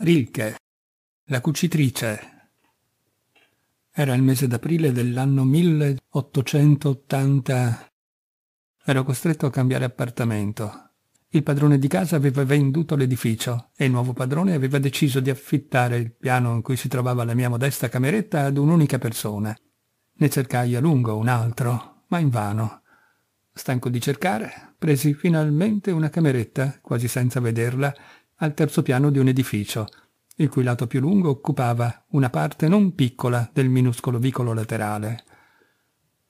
Rilke, la cucitrice. Era il mese d'aprile dell'anno 1880. Ero costretto a cambiare appartamento. Il padrone di casa aveva venduto l'edificio e il nuovo padrone aveva deciso di affittare il piano in cui si trovava la mia modesta cameretta ad un'unica persona. Ne cercai a lungo un altro, ma invano. Stanco di cercare, presi finalmente una cameretta, quasi senza vederla, al terzo piano di un edificio, il cui lato più lungo occupava una parte non piccola del minuscolo vicolo laterale.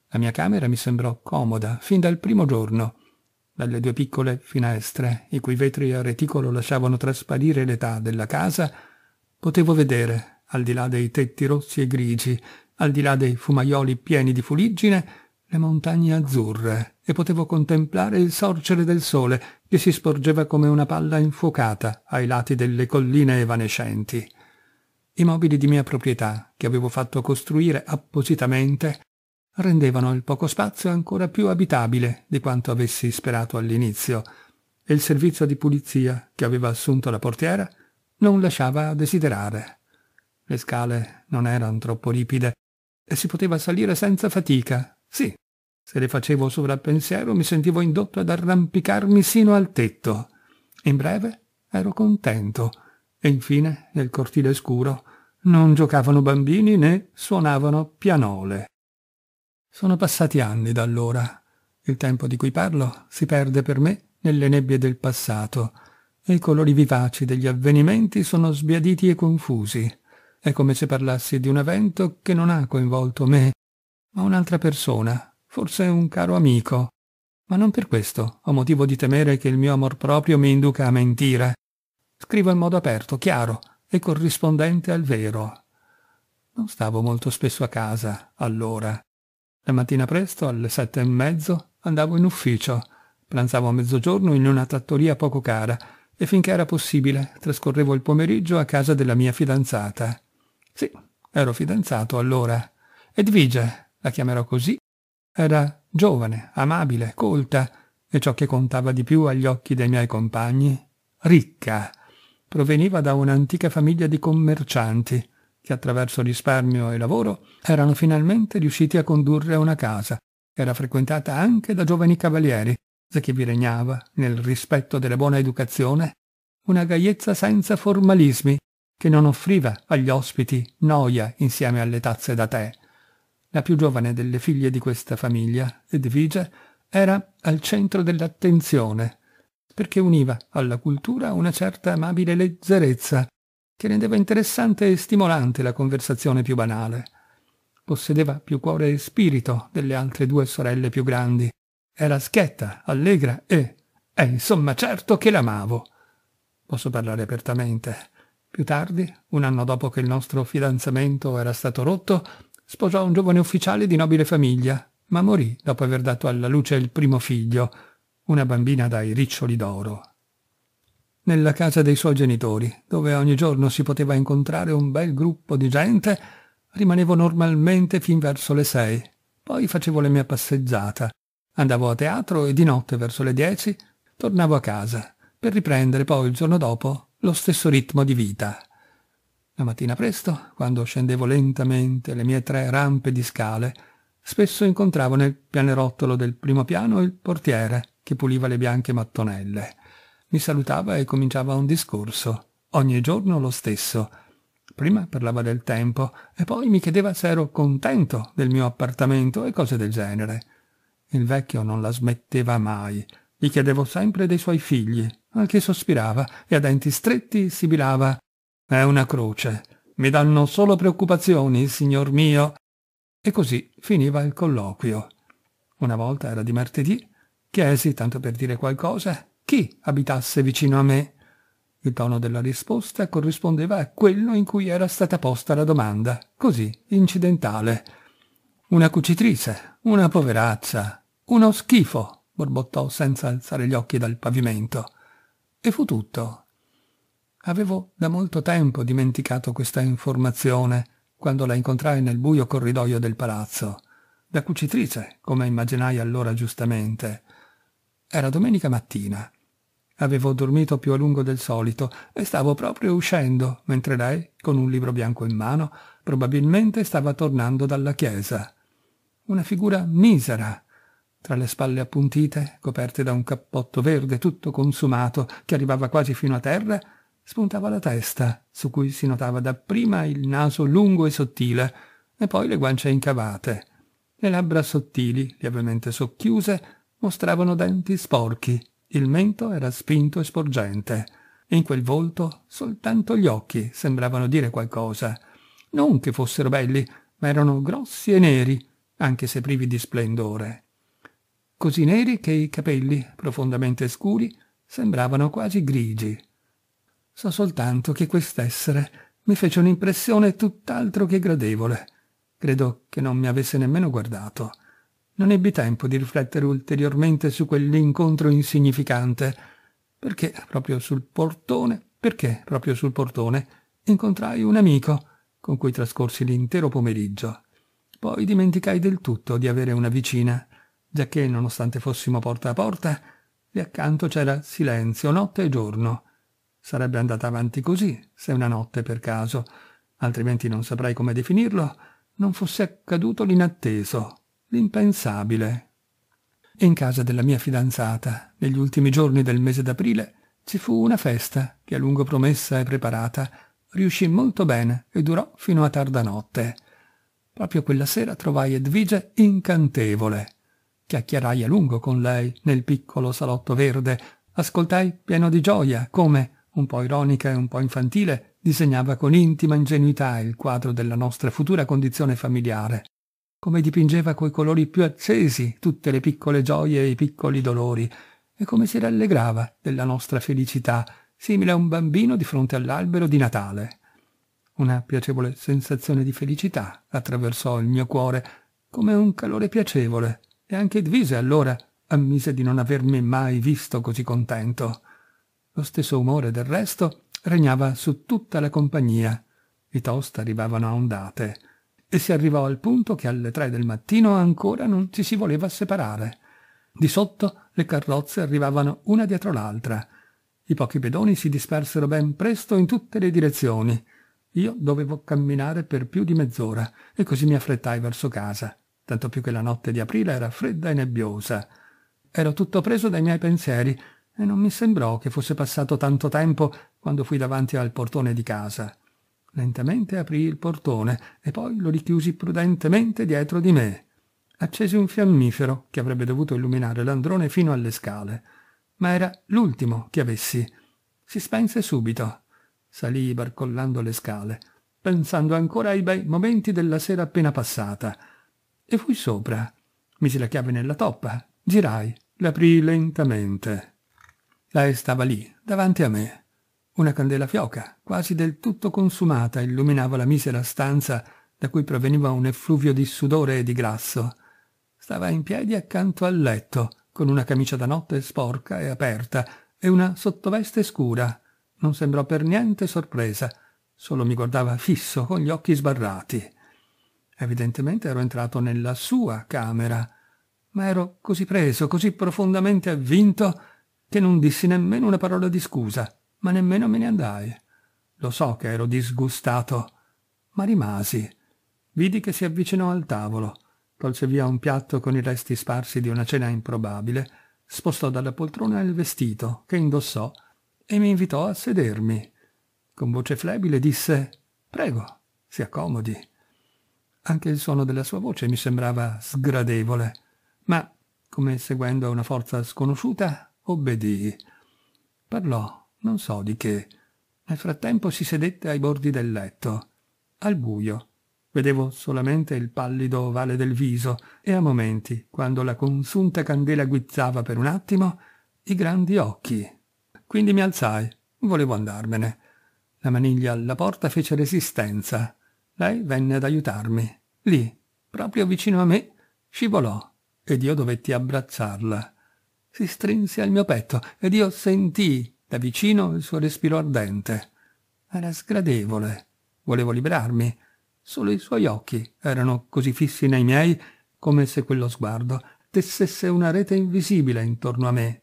La mia camera mi sembrò comoda fin dal primo giorno, dalle due piccole finestre, i cui vetri a reticolo lasciavano trasparire l'età della casa, potevo vedere, al di là dei tetti rossi e grigi, al di là dei fumaioli pieni di fuliggine, le montagne azzurre e potevo contemplare il sorgere del sole che si sporgeva come una palla infuocata ai lati delle colline evanescenti. I mobili di mia proprietà, che avevo fatto costruire appositamente, rendevano il poco spazio ancora più abitabile di quanto avessi sperato all'inizio, e il servizio di pulizia che aveva assunto la portiera non lasciava a desiderare. Le scale non erano troppo ripide e si poteva salire senza fatica sì, se le facevo sovrappensiero mi sentivo indotto ad arrampicarmi sino al tetto. In breve ero contento. E infine, nel cortile scuro, non giocavano bambini né suonavano pianole. Sono passati anni da allora. Il tempo di cui parlo si perde per me nelle nebbie del passato e i colori vivaci degli avvenimenti sono sbiaditi e confusi. È come se parlassi di un evento che non ha coinvolto me, ma un'altra persona, forse un caro amico. Ma non per questo ho motivo di temere che il mio amor proprio mi induca a mentire. Scrivo in modo aperto, chiaro e corrispondente al vero. Non stavo molto spesso a casa, allora. La mattina presto, alle sette e mezzo, andavo in ufficio. Pranzavo a mezzogiorno in una trattoria poco cara e finché era possibile trascorrevo il pomeriggio a casa della mia fidanzata. Sì, ero fidanzato allora. Edvige, la chiamerò così, era giovane, amabile, colta e ciò che contava di più agli occhi dei miei compagni, ricca. Proveniva da un'antica famiglia di commercianti che attraverso risparmio e lavoro erano finalmente riusciti a condurre una casa, era frequentata anche da giovani cavalieri, da che vi regnava, nel rispetto della buona educazione, una gaiezza senza formalismi, che non offriva agli ospiti noia insieme alle tazze da tè la più giovane delle figlie di questa famiglia, Edvige, era al centro dell'attenzione, perché univa alla cultura una certa amabile leggerezza, che rendeva interessante e stimolante la conversazione più banale. Possedeva più cuore e spirito delle altre due sorelle più grandi. Era schietta, allegra e... è eh, insomma certo che l'amavo. Posso parlare apertamente. Più tardi, un anno dopo che il nostro fidanzamento era stato rotto, Sposò un giovane ufficiale di nobile famiglia, ma morì dopo aver dato alla luce il primo figlio, una bambina dai riccioli d'oro. Nella casa dei suoi genitori, dove ogni giorno si poteva incontrare un bel gruppo di gente, rimanevo normalmente fin verso le sei. Poi facevo la mia passeggiata. Andavo a teatro e di notte verso le dieci tornavo a casa, per riprendere poi il giorno dopo lo stesso ritmo di vita. La mattina presto, quando scendevo lentamente le mie tre rampe di scale, spesso incontravo nel pianerottolo del primo piano il portiere che puliva le bianche mattonelle. Mi salutava e cominciava un discorso, ogni giorno lo stesso. Prima parlava del tempo e poi mi chiedeva se ero contento del mio appartamento e cose del genere. Il vecchio non la smetteva mai. Gli chiedevo sempre dei suoi figli, anche sospirava e a denti stretti sibilava è una croce. Mi danno solo preoccupazioni, signor mio. E così finiva il colloquio. Una volta era di martedì, chiesi, tanto per dire qualcosa, chi abitasse vicino a me. Il tono della risposta corrispondeva a quello in cui era stata posta la domanda, così incidentale. Una cucitrice, una poverazza, uno schifo, borbottò senza alzare gli occhi dal pavimento. E fu tutto. Avevo da molto tempo dimenticato questa informazione quando la incontrai nel buio corridoio del palazzo, da cucitrice, come immaginai allora giustamente. Era domenica mattina. Avevo dormito più a lungo del solito e stavo proprio uscendo, mentre lei, con un libro bianco in mano, probabilmente stava tornando dalla chiesa. Una figura misera, tra le spalle appuntite, coperte da un cappotto verde tutto consumato che arrivava quasi fino a terra, spuntava la testa, su cui si notava dapprima il naso lungo e sottile, e poi le guance incavate. Le labbra sottili, lievemente socchiuse, mostravano denti sporchi, il mento era spinto e sporgente. In quel volto soltanto gli occhi sembravano dire qualcosa. Non che fossero belli, ma erano grossi e neri, anche se privi di splendore. Così neri che i capelli, profondamente scuri, sembravano quasi grigi. So soltanto che quest'essere mi fece un'impressione tutt'altro che gradevole. Credo che non mi avesse nemmeno guardato. Non ebbi tempo di riflettere ulteriormente su quell'incontro insignificante. Perché proprio sul portone, perché proprio sul portone, incontrai un amico con cui trascorsi l'intero pomeriggio. Poi dimenticai del tutto di avere una vicina, giacché nonostante fossimo porta a porta, lì accanto c'era silenzio notte e giorno. Sarebbe andata avanti così, se una notte per caso, altrimenti non saprei come definirlo, non fosse accaduto l'inatteso, l'impensabile. In casa della mia fidanzata, negli ultimi giorni del mese d'aprile, ci fu una festa che a lungo promessa e preparata riuscì molto bene e durò fino a tarda notte. Proprio quella sera trovai Edvige incantevole. Chiacchierai a lungo con lei nel piccolo salotto verde, ascoltai pieno di gioia come un po' ironica e un po' infantile, disegnava con intima ingenuità il quadro della nostra futura condizione familiare, come dipingeva coi colori più accesi tutte le piccole gioie e i piccoli dolori, e come si rallegrava della nostra felicità, simile a un bambino di fronte all'albero di Natale. Una piacevole sensazione di felicità attraversò il mio cuore, come un calore piacevole, e anche Edvise allora ammise di non avermi mai visto così contento. Lo stesso umore del resto regnava su tutta la compagnia. I toast arrivavano a ondate e si arrivò al punto che alle tre del mattino ancora non ci si voleva separare. Di sotto le carrozze arrivavano una dietro l'altra. I pochi pedoni si dispersero ben presto in tutte le direzioni. Io dovevo camminare per più di mezz'ora e così mi affrettai verso casa, tanto più che la notte di aprile era fredda e nebbiosa. Ero tutto preso dai miei pensieri e non mi sembrò che fosse passato tanto tempo quando fui davanti al portone di casa. Lentamente aprii il portone e poi lo richiusi prudentemente dietro di me. Accesi un fiammifero che avrebbe dovuto illuminare l'androne fino alle scale, ma era l'ultimo che avessi. Si spense subito. Salii barcollando le scale, pensando ancora ai bei momenti della sera appena passata. E fui sopra. Misi la chiave nella toppa, girai, l'aprii lentamente. Lei stava lì, davanti a me. Una candela fioca, quasi del tutto consumata, illuminava la misera stanza da cui proveniva un effluvio di sudore e di grasso. Stava in piedi accanto al letto, con una camicia da notte sporca e aperta e una sottoveste scura. Non sembrò per niente sorpresa, solo mi guardava fisso con gli occhi sbarrati. Evidentemente ero entrato nella sua camera, ma ero così preso, così profondamente avvinto che non dissi nemmeno una parola di scusa, ma nemmeno me ne andai. Lo so che ero disgustato, ma rimasi. Vidi che si avvicinò al tavolo, tolse via un piatto con i resti sparsi di una cena improbabile, spostò dalla poltrona il vestito, che indossò, e mi invitò a sedermi. Con voce flebile disse Prego, si accomodi. Anche il suono della sua voce mi sembrava sgradevole, ma, come seguendo una forza sconosciuta, obbedì. Parlò, non so di che. Nel frattempo si sedette ai bordi del letto. Al buio. Vedevo solamente il pallido ovale del viso e a momenti, quando la consunta candela guizzava per un attimo, i grandi occhi. Quindi mi alzai. Volevo andarmene. La maniglia alla porta fece resistenza. Lei venne ad aiutarmi. Lì, proprio vicino a me, scivolò ed io dovetti abbracciarla si strinse al mio petto ed io sentii da vicino il suo respiro ardente. Era sgradevole. Volevo liberarmi. Solo i suoi occhi erano così fissi nei miei come se quello sguardo tessesse una rete invisibile intorno a me.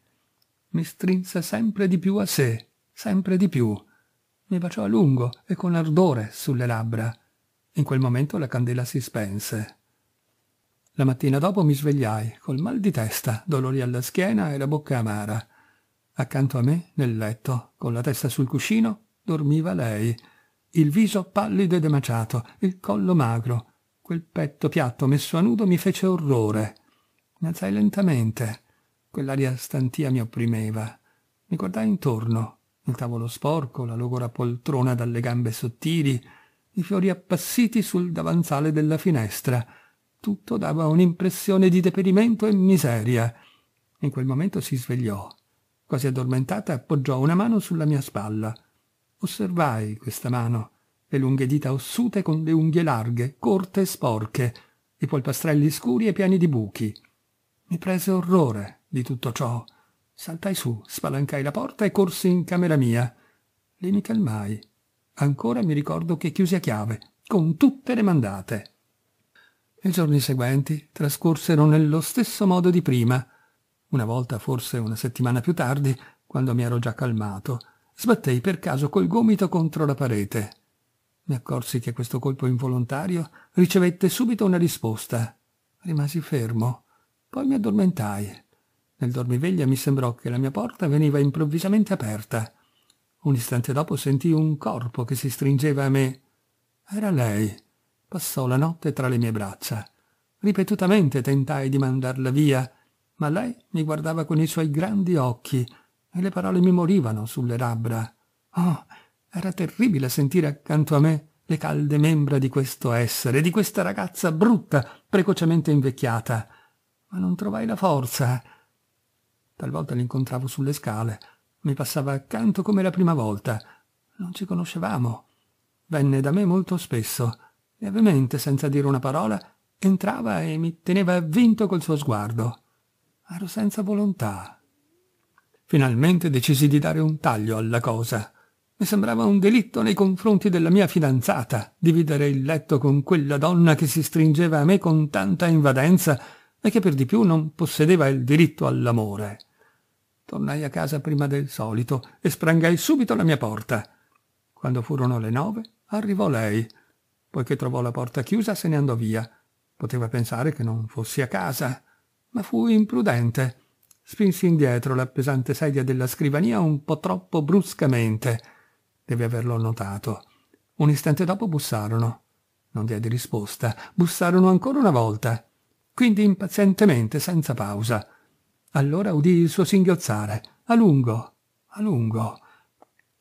Mi strinse sempre di più a sé, sempre di più. Mi baciò a lungo e con ardore sulle labbra. In quel momento la candela si spense. La mattina dopo mi svegliai, col mal di testa, dolori alla schiena e la bocca amara. Accanto a me, nel letto, con la testa sul cuscino, dormiva lei. Il viso pallido e emaciato, il collo magro. Quel petto piatto messo a nudo mi fece orrore. Mi alzai lentamente. Quell'aria stantia mi opprimeva. Mi guardai intorno. Il tavolo sporco, la logora poltrona dalle gambe sottili, i fiori appassiti sul davanzale della finestra — tutto dava un'impressione di deperimento e miseria. In quel momento si svegliò. Quasi addormentata, appoggiò una mano sulla mia spalla. Osservai questa mano, le lunghe dita ossute con le unghie larghe, corte e sporche, i polpastrelli scuri e pieni di buchi. Mi prese orrore di tutto ciò. Saltai su, spalancai la porta e corsi in camera mia. Lì mi calmai. Ancora mi ricordo che chiusi a chiave, con tutte le mandate. I giorni seguenti trascorsero nello stesso modo di prima. Una volta, forse una settimana più tardi, quando mi ero già calmato, sbattei per caso col gomito contro la parete. Mi accorsi che questo colpo involontario ricevette subito una risposta. Rimasi fermo. Poi mi addormentai. Nel dormiveglia mi sembrò che la mia porta veniva improvvisamente aperta. Un istante dopo sentii un corpo che si stringeva a me. Era lei passò la notte tra le mie braccia. Ripetutamente tentai di mandarla via, ma lei mi guardava con i suoi grandi occhi e le parole mi morivano sulle labbra. Oh, era terribile sentire accanto a me le calde membra di questo essere, di questa ragazza brutta, precocemente invecchiata. Ma non trovai la forza. Talvolta l'incontravo sulle scale. Mi passava accanto come la prima volta. Non ci conoscevamo. Venne da me molto spesso Lievemente, senza dire una parola, entrava e mi teneva vinto col suo sguardo. Ero senza volontà. Finalmente decisi di dare un taglio alla cosa. Mi sembrava un delitto nei confronti della mia fidanzata dividere il letto con quella donna che si stringeva a me con tanta invadenza e che per di più non possedeva il diritto all'amore. Tornai a casa prima del solito e sprangai subito la mia porta. Quando furono le nove, arrivò lei poiché trovò la porta chiusa se ne andò via. Poteva pensare che non fossi a casa, ma fu imprudente. Spinsi indietro la pesante sedia della scrivania un po' troppo bruscamente. Deve averlo notato. Un istante dopo bussarono. Non diede risposta. Bussarono ancora una volta. Quindi impazientemente, senza pausa. Allora udì il suo singhiozzare. A lungo, a lungo.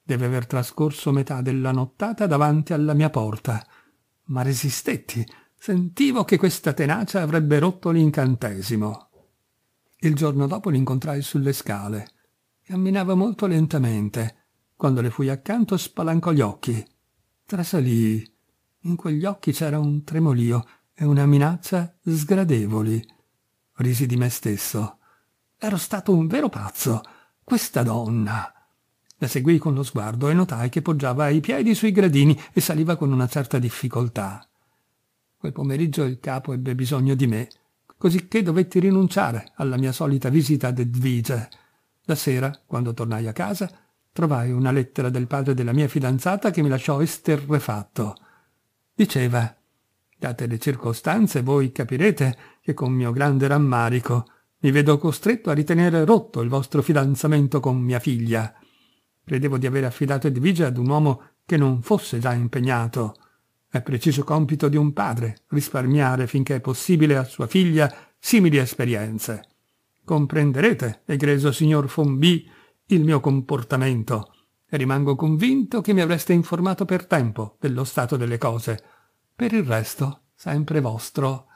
Deve aver trascorso metà della nottata davanti alla mia porta ma resistetti. Sentivo che questa tenacia avrebbe rotto l'incantesimo. Il giorno dopo l'incontrai sulle scale. Camminava molto lentamente. Quando le fui accanto spalancò gli occhi. Trasalì. In quegli occhi c'era un tremolio e una minaccia sgradevoli. Risi di me stesso. Ero stato un vero pazzo. Questa donna. La seguii con lo sguardo e notai che poggiava i piedi sui gradini e saliva con una certa difficoltà. Quel pomeriggio il capo ebbe bisogno di me, cosicché dovetti rinunciare alla mia solita visita ad Edvige. La sera, quando tornai a casa, trovai una lettera del padre della mia fidanzata che mi lasciò esterrefatto. Diceva Date le circostanze, voi capirete che con mio grande rammarico mi vedo costretto a ritenere rotto il vostro fidanzamento con mia figlia. Credevo di aver affidato Edvige ad un uomo che non fosse già impegnato. È preciso compito di un padre risparmiare finché è possibile a sua figlia simili esperienze. Comprenderete, egreso signor Fombi, il mio comportamento e rimango convinto che mi avreste informato per tempo dello stato delle cose. Per il resto, sempre vostro.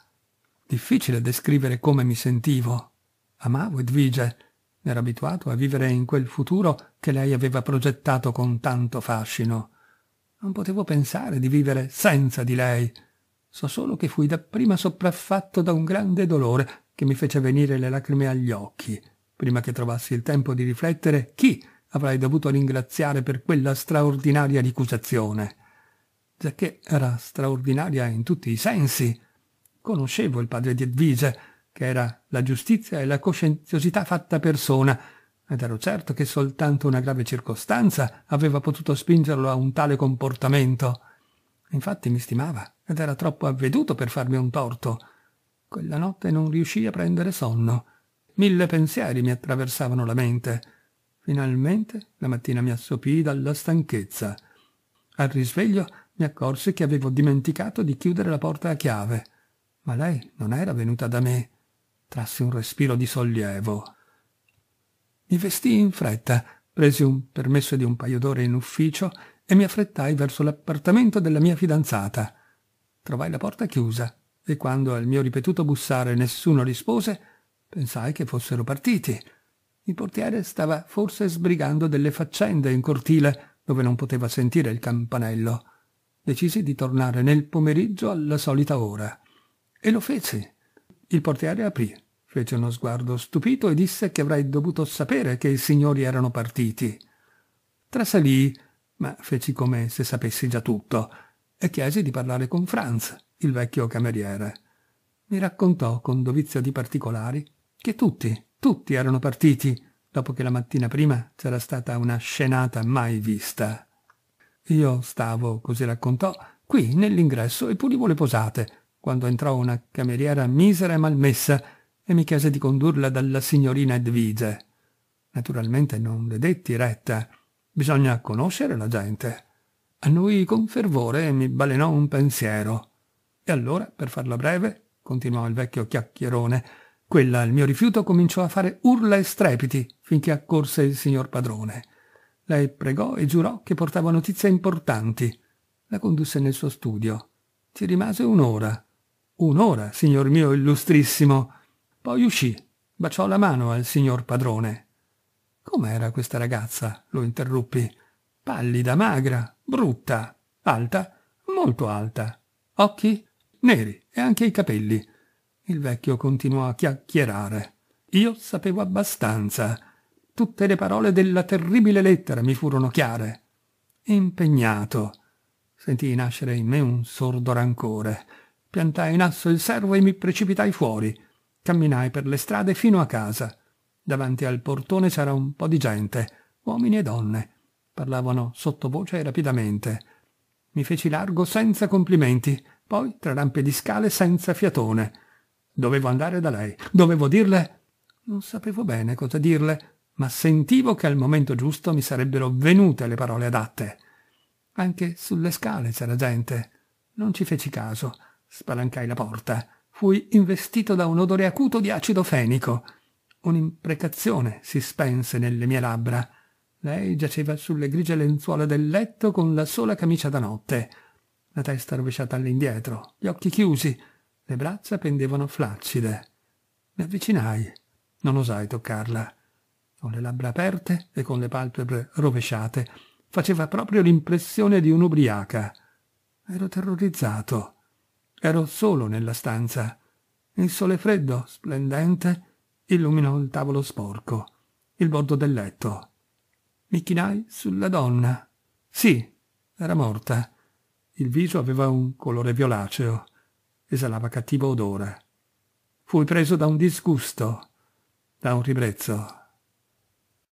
Difficile descrivere come mi sentivo. Amavo Edvige era abituato a vivere in quel futuro che lei aveva progettato con tanto fascino. Non potevo pensare di vivere senza di lei. So solo che fui dapprima sopraffatto da un grande dolore che mi fece venire le lacrime agli occhi, prima che trovassi il tempo di riflettere chi avrei dovuto ringraziare per quella straordinaria ricusazione. Giacché era straordinaria in tutti i sensi. Conoscevo il padre di Edvige, che era la giustizia e la coscienziosità fatta persona, ed ero certo che soltanto una grave circostanza aveva potuto spingerlo a un tale comportamento. Infatti mi stimava ed era troppo avveduto per farmi un torto. Quella notte non riuscii a prendere sonno. Mille pensieri mi attraversavano la mente. Finalmente la mattina mi assopii dalla stanchezza. Al risveglio mi accorsi che avevo dimenticato di chiudere la porta a chiave, ma lei non era venuta da me trasse un respiro di sollievo. Mi vestii in fretta, presi un permesso di un paio d'ore in ufficio e mi affrettai verso l'appartamento della mia fidanzata. Trovai la porta chiusa e quando al mio ripetuto bussare nessuno rispose, pensai che fossero partiti. Il portiere stava forse sbrigando delle faccende in cortile dove non poteva sentire il campanello. Decisi di tornare nel pomeriggio alla solita ora. E lo feci. Il portiere aprì, fece uno sguardo stupito e disse che avrei dovuto sapere che i signori erano partiti. Trasalì, ma feci come se sapessi già tutto, e chiesi di parlare con Franz, il vecchio cameriere. Mi raccontò con dovizia di particolari che tutti, tutti erano partiti, dopo che la mattina prima c'era stata una scenata mai vista. Io stavo, così raccontò, qui nell'ingresso e pulivo le posate, quando entrò una cameriera misera e malmessa e mi chiese di condurla dalla signorina Edvige. Naturalmente non le detti retta. Bisogna conoscere la gente. A noi con fervore mi balenò un pensiero. E allora, per farla breve, continuò il vecchio chiacchierone, quella al mio rifiuto cominciò a fare urla e strepiti finché accorse il signor padrone. Lei pregò e giurò che portava notizie importanti. La condusse nel suo studio. Ci rimase un'ora. Un'ora, signor mio illustrissimo. Poi uscì, baciò la mano al signor padrone. Com'era questa ragazza? lo interruppi. Pallida, magra, brutta, alta, molto alta, occhi neri e anche i capelli. Il vecchio continuò a chiacchierare. Io sapevo abbastanza. Tutte le parole della terribile lettera mi furono chiare. Impegnato. Sentii nascere in me un sordo rancore. Piantai in asso il servo e mi precipitai fuori. Camminai per le strade fino a casa. Davanti al portone c'era un po' di gente, uomini e donne. Parlavano sottovoce e rapidamente. Mi feci largo senza complimenti, poi tra rampe di scale senza fiatone. Dovevo andare da lei, dovevo dirle... Non sapevo bene cosa dirle, ma sentivo che al momento giusto mi sarebbero venute le parole adatte. Anche sulle scale c'era gente. Non ci feci caso. Spalancai la porta. Fui investito da un odore acuto di acido fenico. Un'imprecazione si spense nelle mie labbra. Lei giaceva sulle grigie lenzuola del letto con la sola camicia da notte, la testa rovesciata all'indietro, gli occhi chiusi, le braccia pendevano flaccide. Mi avvicinai. Non osai toccarla. Con le labbra aperte e con le palpebre rovesciate, faceva proprio l'impressione di un'ubriaca. Ero terrorizzato. Ero solo nella stanza. Il sole freddo, splendente, illuminò il tavolo sporco, il bordo del letto. Mi chinai sulla donna. Sì, era morta. Il viso aveva un colore violaceo. Esalava cattivo odore. Fui preso da un disgusto, da un ribrezzo.